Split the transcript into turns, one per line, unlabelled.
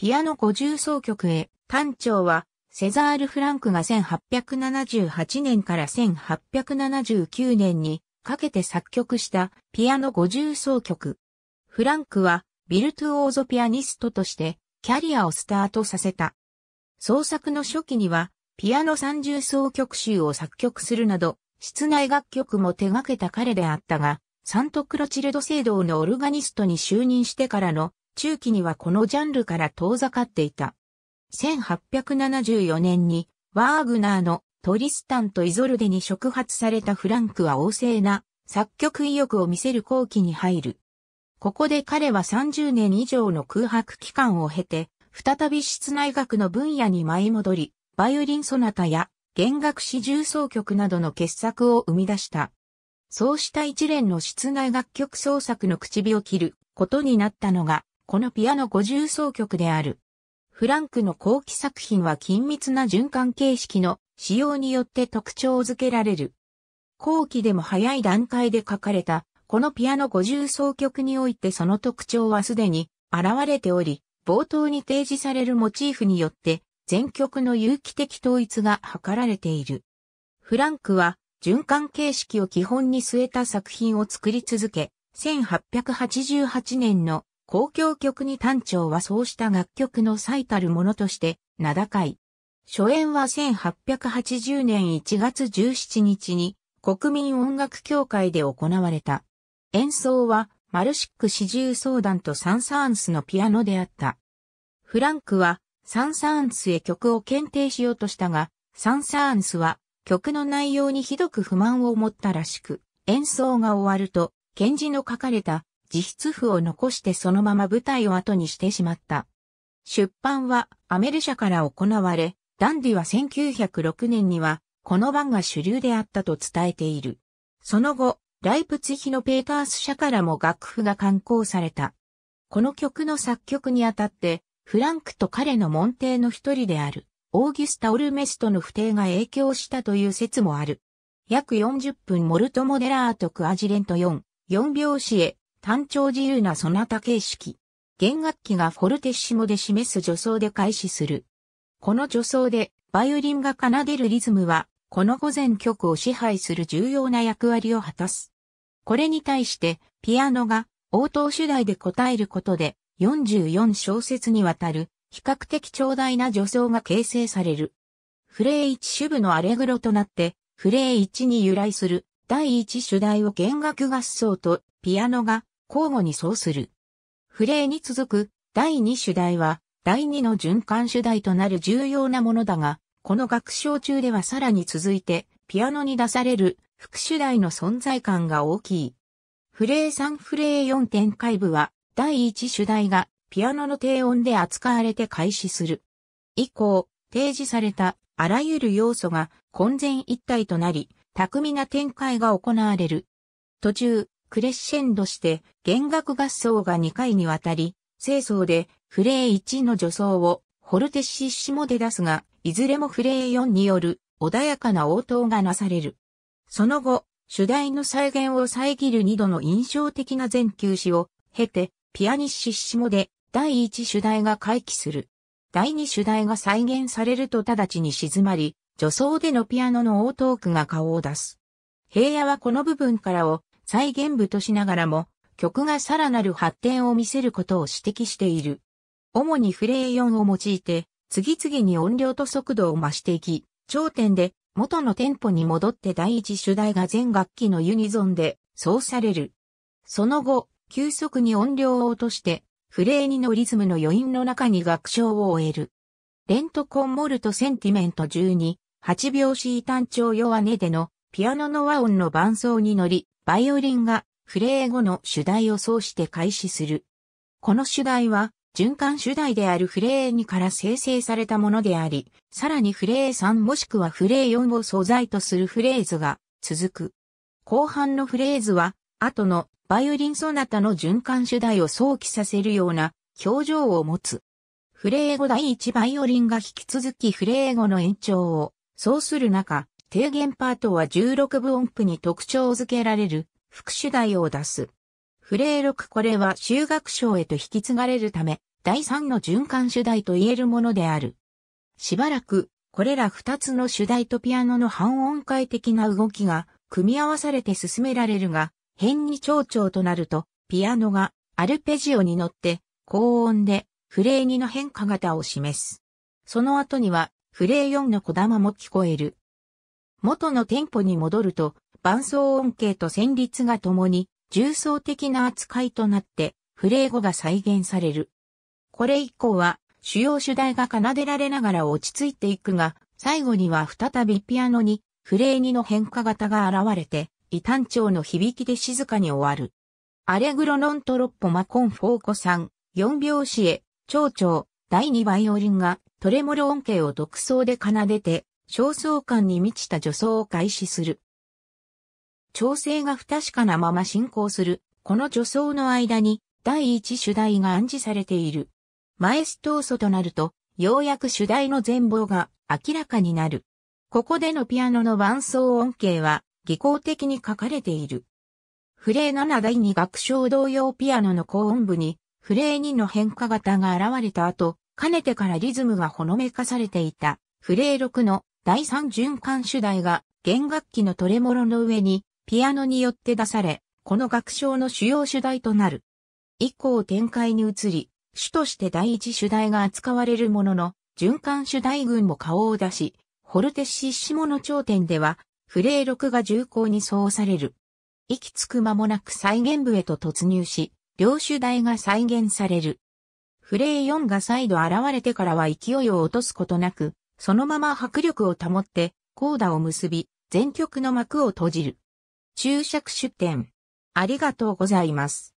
ピアノ五重奏曲へ、単調は、セザール・フランクが1878年から1879年にかけて作曲したピアノ五重奏曲。フランクはビルトゥオーゾピアニストとしてキャリアをスタートさせた。創作の初期にはピアノ三重奏曲集を作曲するなど室内楽曲も手掛けた彼であったが、サントクロチルド聖堂のオルガニストに就任してからの中期にはこのジャンルから遠ざかっていた。1874年にワーグナーのトリスタンとイゾルデに触発されたフランクは旺盛な作曲意欲を見せる後期に入る。ここで彼は30年以上の空白期間を経て、再び室内楽の分野に舞い戻り、バイオリンソナタや弦楽四重奏曲などの傑作を生み出した。そうした一連の室内楽曲創作の口火を切ることになったのが、このピアノ五重奏曲である。フランクの後期作品は緊密な循環形式の使用によって特徴づけられる。後期でも早い段階で書かれた、このピアノ五重奏曲においてその特徴はすでに現れており、冒頭に提示されるモチーフによって全曲の有機的統一が図られている。フランクは循環形式を基本に据えた作品を作り続け、1888年の公共曲に単調はそうした楽曲の最たるものとして、名高い。初演は1880年1月17日に国民音楽協会で行われた。演奏はマルシック四重奏団とサンサーンスのピアノであった。フランクはサンサーンスへ曲を検定しようとしたが、サンサーンスは曲の内容にひどく不満を持ったらしく、演奏が終わると、検事の書かれた自筆譜を残してそのまま舞台を後にしてしまった。出版はアメル社から行われ、ダンディは1906年にはこの版が主流であったと伝えている。その後、ライプツヒのペータース社からも楽譜が刊行された。この曲の作曲にあたって、フランクと彼の門弟の一人である、オーギュスタ・オルメストの不定が影響したという説もある。約40分モルトモデラートクアジレント4、4拍子へ単調自由なそなた形式。弦楽器がフォルテッシモで示す助走で開始する。この助走で、バイオリンが奏でるリズムは、この午前曲を支配する重要な役割を果たす。これに対して、ピアノが応答主題で答えることで、44小節にわたる、比較的長大な助走が形成される。フレー1主部のアレグロとなって、フレー1に由来する第一主題を弦楽合奏とピアノが交互に奏する。フレーに続く第二主題は第二の循環主題となる重要なものだが、この楽章中ではさらに続いてピアノに出される副主題の存在感が大きい。フレー3フレー4展開部は第一主題がピアノの低音で扱われて開始する。以降、提示されたあらゆる要素が混然一体となり、巧みな展開が行われる。途中、クレッシェンドして弦楽合奏が2回にわたり、清奏でフレー1の助奏をホルテシッシモで出すが、いずれもフレー4による穏やかな応答がなされる。その後、主題の再現を遮る2度の印象的な全休止を経て、ピアニッシッシモで第1主題が回帰する。第2主題が再現されると直ちに静まり、女装でのピアノの応答句が顔を出す。平野はこの部分からを再現部としながらも、曲がさらなる発展を見せることを指摘している。主にフレー4を用いて、次々に音量と速度を増していき、頂点で元のテンポに戻って第一主題が全楽器のユニゾンでそうされる。その後、急速に音量を落として、フレー2のリズムの余韻の中に楽章を終える。レントコンモルトセンティメント12、8拍子単調弱音でのピアノの和音の伴奏に乗り、バイオリンがフレー語の主題を奏して開始する。この主題は、循環主題であるフレー2から生成されたものであり、さらにフレー3もしくはフレー4を素材とするフレーズが続く。後半のフレーズは、後のバイオリンソナタの循環主題を想起させるような表情を持つ。フレー語第1バイオリンが引き続きフレー語の延長をそうする中、低減パートは16分音符に特徴づけられる副主題を出す。フレーロこれは修学賞へと引き継がれるため、第3の循環主題と言えるものである。しばらく、これら2つの主題とピアノの半音階的な動きが組み合わされて進められるが、変に蝶々となると、ピアノがアルペジオに乗って高音でフレー2の変化型を示す。その後にはフレー4の小玉も聞こえる。元のテンポに戻ると、伴奏音形と旋律が共に、重層的な扱いとなって、フレー語が再現される。これ以降は、主要主題が奏でられながら落ち着いていくが、最後には再びピアノに、フレー2の変化型が現れて、異端調の響きで静かに終わる。アレグロノントロッポマコンフォーコさん、4拍子へ、蝶々、第2バイオリンがトレモロ音形を独奏で奏でて、焦燥感に満ちた助走を開始する。調整が不確かなまま進行する。この助走の間に第一主題が暗示されている。マエストーソとなると、ようやく主題の全貌が明らかになる。ここでのピアノの伴奏音形は技巧的に書かれている。フレー7第2楽章同様ピアノの高音部にフレー2の変化型が現れた後、かねてからリズムがほのめかされていた、フレー6の第3循環主題が弦楽器のトレモロの上にピアノによって出され、この楽章の主要主題となる。以降展開に移り、主として第一主題が扱われるものの、循環主題群も顔を出し、ホルテシッシモの頂点では、フレー6が重厚に奏される。息つく間もなく再現部へと突入し、両主題が再現される。フレイ4が再度現れてからは勢いを落とすことなく、そのまま迫力を保って、コーダを結び、全曲の幕を閉じる。注釈出展。ありがとうございます。